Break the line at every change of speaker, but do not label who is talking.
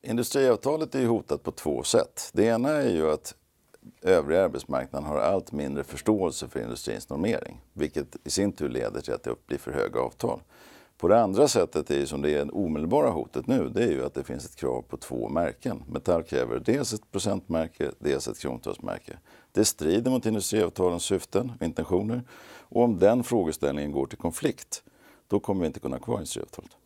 Industriavtalet är hotat på två sätt. Det ena är ju att övriga arbetsmarknaden har allt mindre förståelse för industrins normering, vilket i sin tur leder till att det blir för höga avtal. På det andra sättet är ju som det är det omedelbara hotet nu, det är ju att det finns ett krav på två märken. Metall kräver dels ett procentmärke, dels ett krontalsmärke. Det strider mot industriavtalens syften och intentioner och om den frågeställningen går till konflikt, då kommer vi inte kunna ha kvar industriavtalet.